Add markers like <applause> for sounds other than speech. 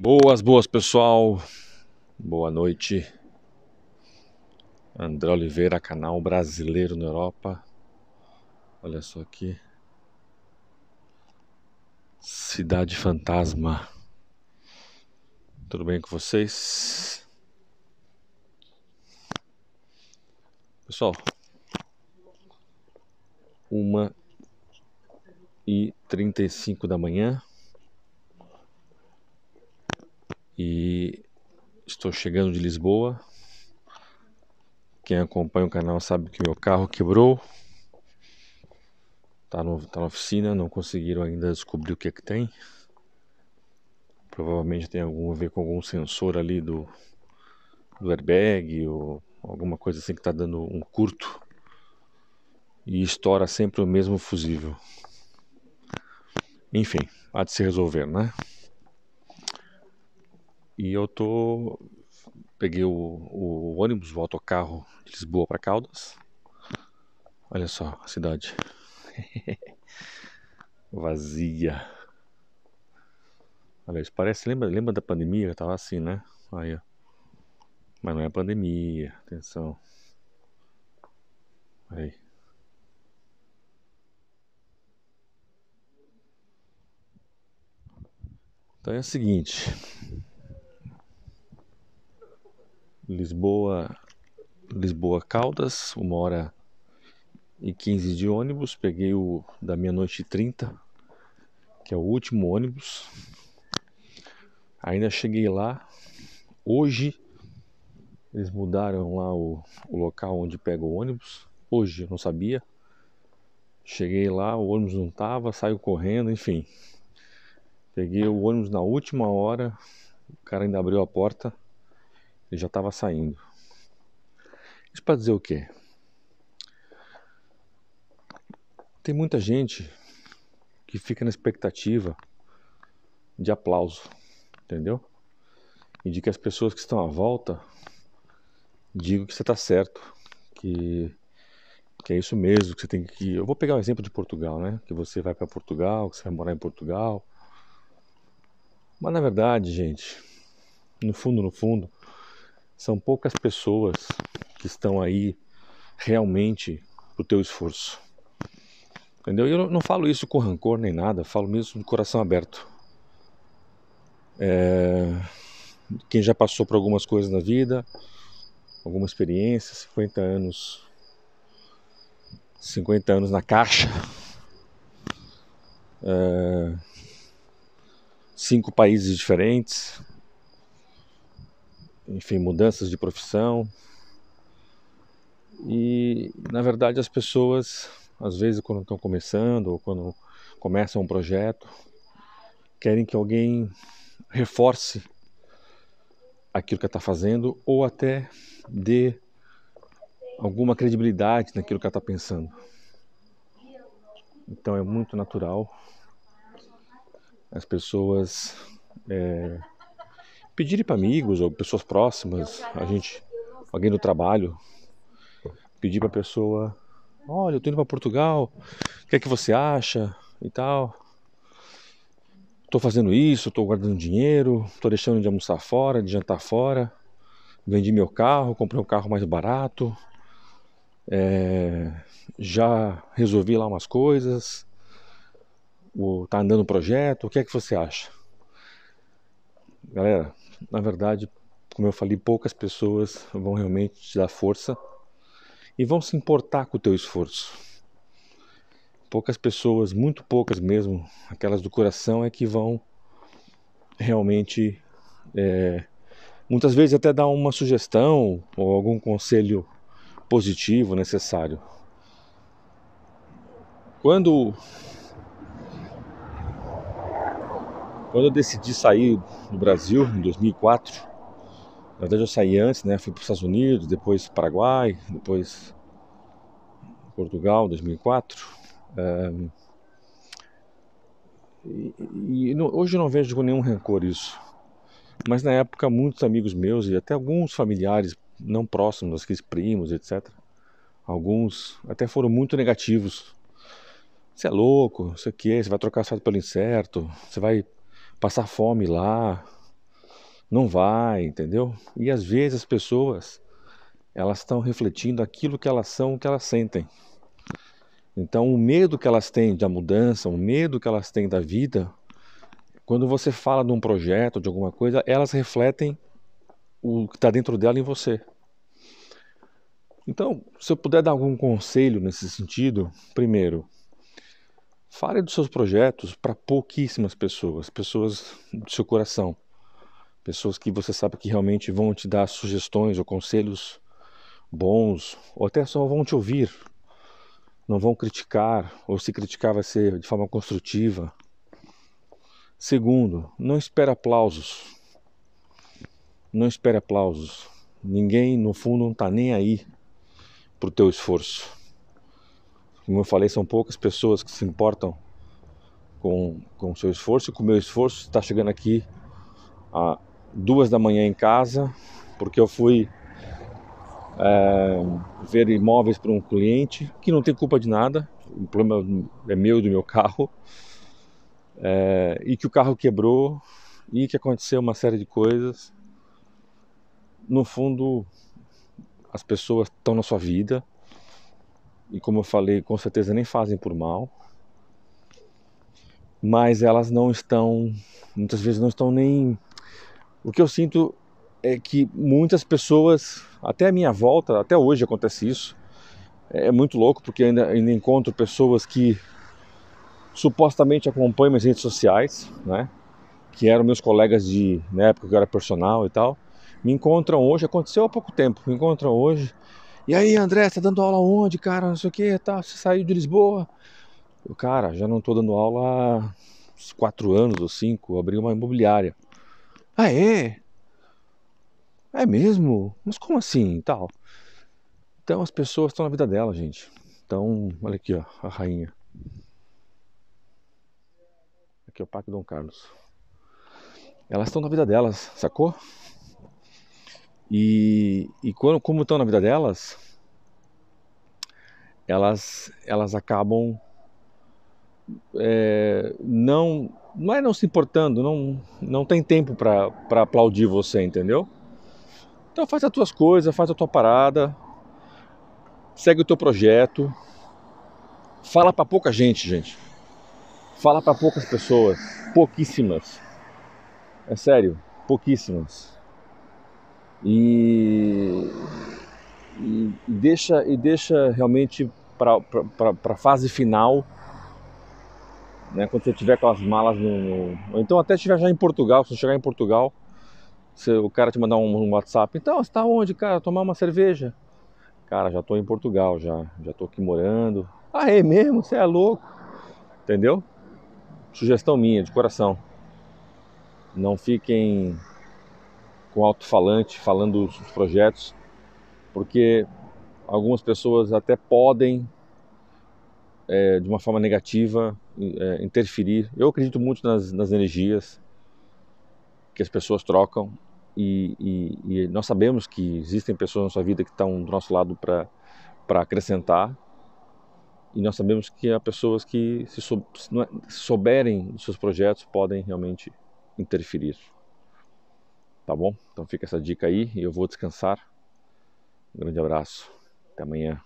Boas, boas pessoal, boa noite. André Oliveira, canal brasileiro na Europa. Olha só aqui. Cidade Fantasma. Tudo bem com vocês? Pessoal, uma e trinta e cinco da manhã e estou chegando de Lisboa. Quem acompanha o canal sabe que meu carro quebrou. Tá, no, tá na oficina, não conseguiram ainda descobrir o que é que tem. Provavelmente tem algum a ver com algum sensor ali do, do airbag ou alguma coisa assim que está dando um curto. E estoura sempre o mesmo fusível. Enfim, há de se resolver, né? E eu tô. Peguei o, o ônibus, o autocarro de Lisboa para Caldas. Olha só a cidade. <laughs> Vazia. olha isso parece, lembra, lembra da pandemia tava assim, né? Aí, ó. Mas não é pandemia, atenção. Aí. Então é o seguinte, Lisboa, Lisboa Caldas, uma hora e 15 de ônibus. Peguei o da meia-noite e 30, que é o último ônibus. Ainda cheguei lá. Hoje eles mudaram lá o, o local onde pega o ônibus. Hoje, eu não sabia. Cheguei lá, o ônibus não tava, saiu correndo, enfim. Peguei o ônibus na última hora, o cara ainda abriu a porta. Ele já estava saindo. Isso para dizer o quê? Tem muita gente que fica na expectativa de aplauso, entendeu? E de que as pessoas que estão à volta digam que você está certo, que, que é isso mesmo, que você tem que. Eu vou pegar o um exemplo de Portugal, né? Que você vai para Portugal, que você vai morar em Portugal. Mas na verdade, gente, no fundo, no fundo, são poucas pessoas que estão aí realmente pro teu esforço. Entendeu? eu não falo isso com rancor nem nada, falo mesmo de coração aberto. É... Quem já passou por algumas coisas na vida, alguma experiência, 50 anos, 50 anos na caixa, é... cinco países diferentes, enfim, mudanças de profissão. E, na verdade, as pessoas, às vezes, quando estão começando ou quando começam um projeto, querem que alguém reforce aquilo que está fazendo ou até dê alguma credibilidade naquilo que está pensando. Então é muito natural as pessoas é, pedirem para amigos ou pessoas próximas, a gente, alguém do trabalho, pedir para a pessoa, olha, eu tô indo para Portugal, o que é que você acha e tal. Tô fazendo isso, tô guardando dinheiro, tô deixando de almoçar fora, de jantar fora, vendi meu carro, comprei um carro mais barato, é, já resolvi lá umas coisas, o, tá andando o projeto, o que é que você acha? Galera, na verdade, como eu falei, poucas pessoas vão realmente te dar força e vão se importar com o teu esforço. Poucas pessoas, muito poucas mesmo, aquelas do coração, é que vão realmente, é, muitas vezes até dar uma sugestão ou algum conselho positivo necessário. Quando Quando eu decidi sair do Brasil, em 2004, na verdade eu saí antes, né? Fui para os Estados Unidos, depois Paraguai, depois Portugal, 2004. É... E, e hoje eu não vejo com nenhum rancor isso. Mas na época, muitos amigos meus e até alguns familiares não próximos, aqueles primos, etc., alguns até foram muito negativos. Você é louco, não é que, você vai trocar asfalto pelo incerto, você vai passar fome lá, não vai, entendeu? E às vezes as pessoas elas estão refletindo aquilo que elas são, o que elas sentem. Então, o medo que elas têm da mudança, o medo que elas têm da vida, quando você fala de um projeto, de alguma coisa, elas refletem o que está dentro dela em você. Então, se eu puder dar algum conselho nesse sentido, primeiro, Fale dos seus projetos para pouquíssimas pessoas, pessoas do seu coração, pessoas que você sabe que realmente vão te dar sugestões ou conselhos bons, ou até só vão te ouvir, não vão criticar, ou se criticar vai ser de forma construtiva. Segundo, não espere aplausos. Não espere aplausos. Ninguém, no fundo, não está nem aí para o teu esforço. Como eu falei, são poucas pessoas que se importam com o seu esforço. Com o meu esforço, está chegando aqui a duas da manhã em casa, porque eu fui é, ver imóveis para um cliente que não tem culpa de nada, o problema é meu do meu carro, é, e que o carro quebrou e que aconteceu uma série de coisas. No fundo, as pessoas estão na sua vida, e como eu falei, com certeza nem fazem por mal, mas elas não estão, muitas vezes não estão nem. O que eu sinto é que muitas pessoas, até a minha volta, até hoje acontece isso. É, é muito louco porque ainda, ainda encontro pessoas que supostamente acompanham minhas redes sociais, né? Que eram meus colegas de na época que eu era personal e tal. Me encontram hoje, aconteceu há pouco tempo, me encontram hoje e aí, André, você tá dando aula onde, cara? Não sei o que, tá, você saiu de Lisboa. Eu, cara, já não tô dando aula há uns 4 anos ou 5, abri uma imobiliária. Ah, é? É mesmo? Mas como assim tal? Então as pessoas estão na vida dela, gente. Então, olha aqui, ó, a rainha. Aqui é o Parque Dom Carlos. Elas estão na vida delas, sacou? E, e quando, como estão na vida delas, elas, elas acabam é, não, não é não se importando, não, não tem tempo para aplaudir você, entendeu? Então faz as tuas coisas, faz a tua parada, segue o teu projeto, fala para pouca gente, gente. Fala para poucas pessoas, pouquíssimas. É sério, pouquíssimas e, e deixa, e deixa realmente para a fase final, né, quando você tiver com as malas no, no, Ou então até estiver já em Portugal, se você chegar em Portugal, se o cara te mandar um, um WhatsApp, então, você está onde, cara? Tomar uma cerveja? Cara, já estou em Portugal, já, já tô aqui morando. Ah, é mesmo? Você é louco? Entendeu? Sugestão minha, de coração. Não fiquem com alto-falante falando os projetos, porque algumas pessoas até podem, é, de uma forma negativa, é, interferir. Eu acredito muito nas, nas, energias que as pessoas trocam e, e, e nós sabemos que existem pessoas na sua vida que estão do nosso lado para acrescentar e nós sabemos que há pessoas que se é, souberem dos seus projetos podem realmente interferir. Tá bom? Então fica essa dica aí e eu vou descansar. Um grande abraço. Até amanhã.